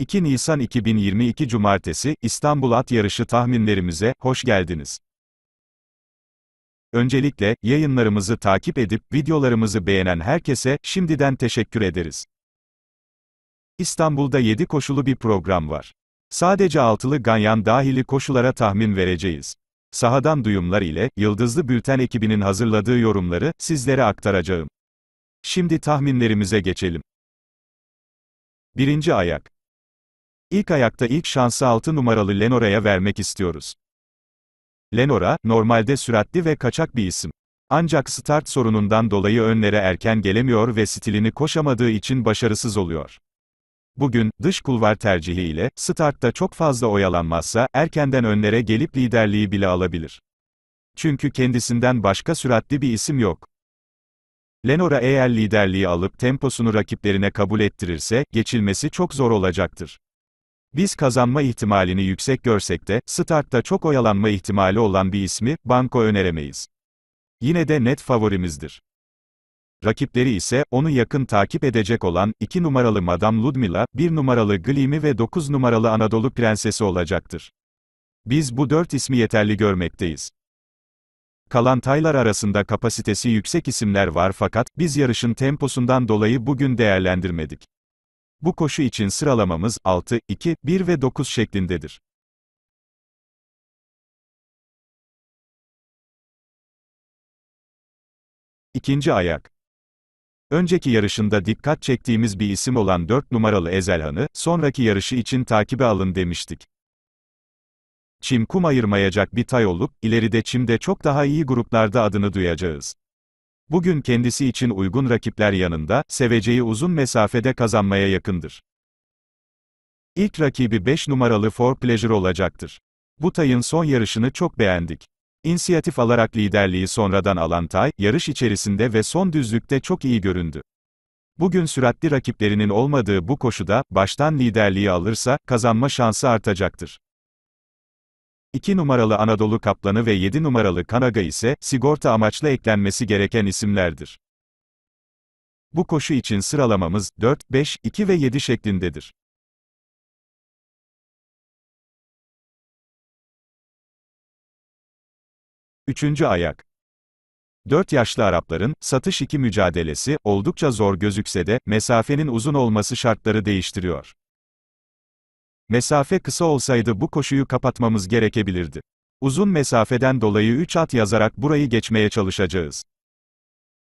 2 Nisan 2022 Cumartesi, İstanbul At Yarışı tahminlerimize, hoş geldiniz. Öncelikle, yayınlarımızı takip edip, videolarımızı beğenen herkese, şimdiden teşekkür ederiz. İstanbul'da 7 koşulu bir program var. Sadece altılı ganyan dahili koşulara tahmin vereceğiz. Sahadan duyumlar ile, Yıldızlı Bülten ekibinin hazırladığı yorumları, sizlere aktaracağım. Şimdi tahminlerimize geçelim. Birinci ayak. İlk ayakta ilk şansı 6 numaralı Lenora'ya vermek istiyoruz. Lenora, normalde süratli ve kaçak bir isim. Ancak start sorunundan dolayı önlere erken gelemiyor ve stilini koşamadığı için başarısız oluyor. Bugün, dış kulvar tercihiyle, startta çok fazla oyalanmazsa, erkenden önlere gelip liderliği bile alabilir. Çünkü kendisinden başka süratli bir isim yok. Lenora eğer liderliği alıp temposunu rakiplerine kabul ettirirse, geçilmesi çok zor olacaktır. Biz kazanma ihtimalini yüksek görsek de, startta çok oyalanma ihtimali olan bir ismi, banko öneremeyiz. Yine de net favorimizdir. Rakipleri ise, onu yakın takip edecek olan, 2 numaralı Madame Ludmila, 1 numaralı Glimi ve 9 numaralı Anadolu Prensesi olacaktır. Biz bu 4 ismi yeterli görmekteyiz. Kalan taylar arasında kapasitesi yüksek isimler var fakat, biz yarışın temposundan dolayı bugün değerlendirmedik. Bu koşu için sıralamamız 6, 2, 1 ve 9 şeklindedir. İkinci ayak. Önceki yarışında dikkat çektiğimiz bir isim olan 4 numaralı Ezelhan'ı, sonraki yarışı için takibe alın demiştik. Çim kum ayırmayacak bir tay olup, ileride çimde çok daha iyi gruplarda adını duyacağız. Bugün kendisi için uygun rakipler yanında, seveceği uzun mesafede kazanmaya yakındır. İlk rakibi 5 numaralı For Pleasure olacaktır. Bu tayın son yarışını çok beğendik. İnisiyatif alarak liderliği sonradan alan Tay, yarış içerisinde ve son düzlükte çok iyi göründü. Bugün süratli rakiplerinin olmadığı bu koşuda, baştan liderliği alırsa, kazanma şansı artacaktır. 2 numaralı Anadolu Kaplanı ve 7 numaralı Kanaga ise, sigorta amaçlı eklenmesi gereken isimlerdir. Bu koşu için sıralamamız, 4, 5, 2 ve 7 şeklindedir. Üçüncü ayak. 4 yaşlı Arapların, satış iki mücadelesi, oldukça zor gözükse de, mesafenin uzun olması şartları değiştiriyor. Mesafe kısa olsaydı bu koşuyu kapatmamız gerekebilirdi. Uzun mesafeden dolayı 3 at yazarak burayı geçmeye çalışacağız.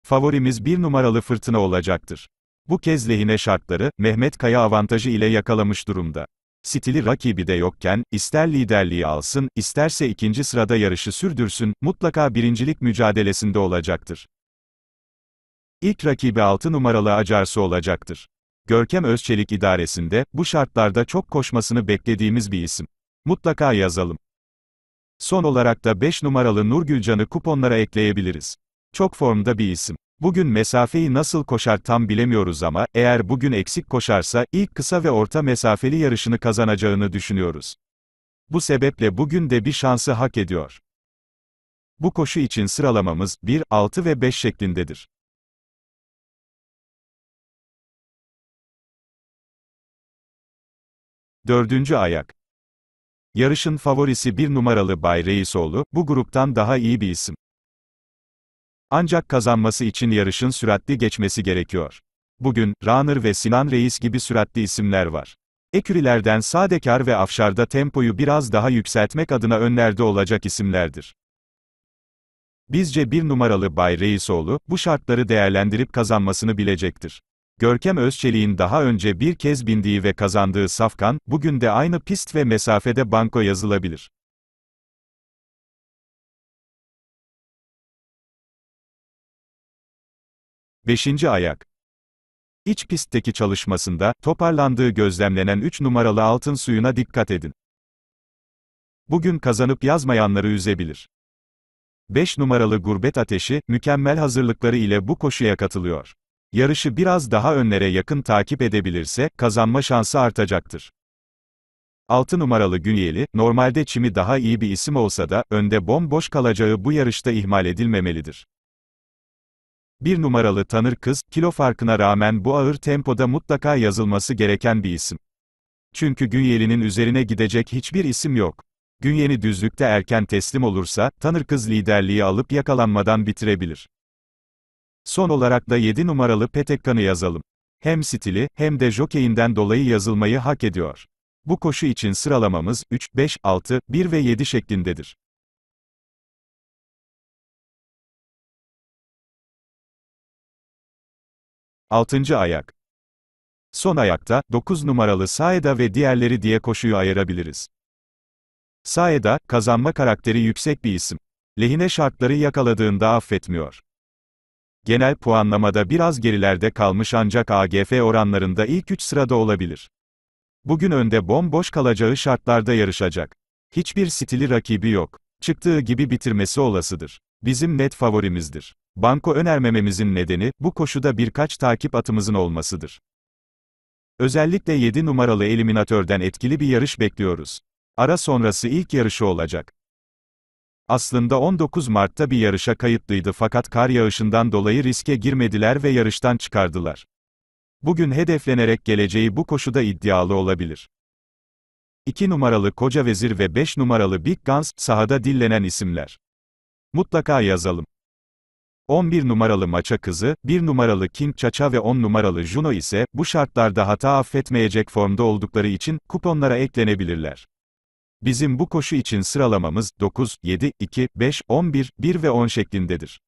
Favorimiz bir numaralı fırtına olacaktır. Bu kez lehine şartları, Mehmet Kaya avantajı ile yakalamış durumda. Stili rakibi de yokken, ister liderliği alsın, isterse ikinci sırada yarışı sürdürsün, mutlaka birincilik mücadelesinde olacaktır. İlk rakibi 6 numaralı Acarsu olacaktır. Görkem Özçelik idaresinde, bu şartlarda çok koşmasını beklediğimiz bir isim. Mutlaka yazalım. Son olarak da 5 numaralı Nurgülcan'ı kuponlara ekleyebiliriz. Çok formda bir isim. Bugün mesafeyi nasıl koşar tam bilemiyoruz ama, eğer bugün eksik koşarsa, ilk kısa ve orta mesafeli yarışını kazanacağını düşünüyoruz. Bu sebeple bugün de bir şansı hak ediyor. Bu koşu için sıralamamız, 1, 6 ve 5 şeklindedir. Dördüncü ayak. Yarışın favorisi bir numaralı Bay Reisoğlu, bu gruptan daha iyi bir isim. Ancak kazanması için yarışın süratli geçmesi gerekiyor. Bugün, Rahner ve Sinan Reis gibi süratli isimler var. Ekürilerden Sadekar ve Afşar'da tempoyu biraz daha yükseltmek adına önlerde olacak isimlerdir. Bizce bir numaralı Bay Reisoğlu, bu şartları değerlendirip kazanmasını bilecektir. Görkem Özçelik'in daha önce bir kez bindiği ve kazandığı Safkan, bugün de aynı pist ve mesafede banko yazılabilir. Beşinci ayak. İç pistteki çalışmasında, toparlandığı gözlemlenen 3 numaralı altın suyuna dikkat edin. Bugün kazanıp yazmayanları üzebilir. 5 numaralı gurbet ateşi, mükemmel hazırlıkları ile bu koşuya katılıyor. Yarışı biraz daha önlere yakın takip edebilirse, kazanma şansı artacaktır. 6 numaralı Günyeli, normalde çimi daha iyi bir isim olsa da, önde bomboş kalacağı bu yarışta ihmal edilmemelidir. 1 numaralı Tanır Kız, kilo farkına rağmen bu ağır tempoda mutlaka yazılması gereken bir isim. Çünkü Günyeli'nin üzerine gidecek hiçbir isim yok. Günyeni düzlükte erken teslim olursa, Tanır Kız liderliği alıp yakalanmadan bitirebilir. Son olarak da 7 numaralı Petekkan'ı yazalım. Hem stili, hem de jokeyinden dolayı yazılmayı hak ediyor. Bu koşu için sıralamamız, 3, 5, 6, 1 ve 7 şeklindedir. Altıncı ayak. Son ayakta, 9 numaralı Saeda ve diğerleri diye koşuyu ayırabiliriz. Saeda, kazanma karakteri yüksek bir isim. Lehine şartları yakaladığında affetmiyor. Genel puanlamada biraz gerilerde kalmış ancak AGF oranlarında ilk 3 sırada olabilir. Bugün önde bomboş kalacağı şartlarda yarışacak. Hiçbir stili rakibi yok. Çıktığı gibi bitirmesi olasıdır. Bizim net favorimizdir. Banko önermememizin nedeni, bu koşuda birkaç takip atımızın olmasıdır. Özellikle 7 numaralı eliminatörden etkili bir yarış bekliyoruz. Ara sonrası ilk yarışı olacak. Aslında 19 Mart'ta bir yarışa kayıtlıydı fakat kar yağışından dolayı riske girmediler ve yarıştan çıkardılar. Bugün hedeflenerek geleceği bu koşuda iddialı olabilir. 2 numaralı Koca Vezir ve 5 numaralı Big Guns, sahada dillenen isimler. Mutlaka yazalım. 11 numaralı Maça Kızı, 1 numaralı King Chacha ve 10 numaralı Juno ise, bu şartlarda hata affetmeyecek formda oldukları için, kuponlara eklenebilirler. Bizim bu koşu için sıralamamız 9, 7, 2, 5, 11, 1 ve 10 şeklindedir.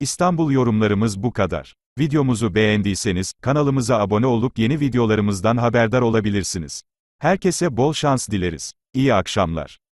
İstanbul yorumlarımız bu kadar. Videomuzu beğendiyseniz, kanalımıza abone olup yeni videolarımızdan haberdar olabilirsiniz. Herkese bol şans dileriz. İyi akşamlar.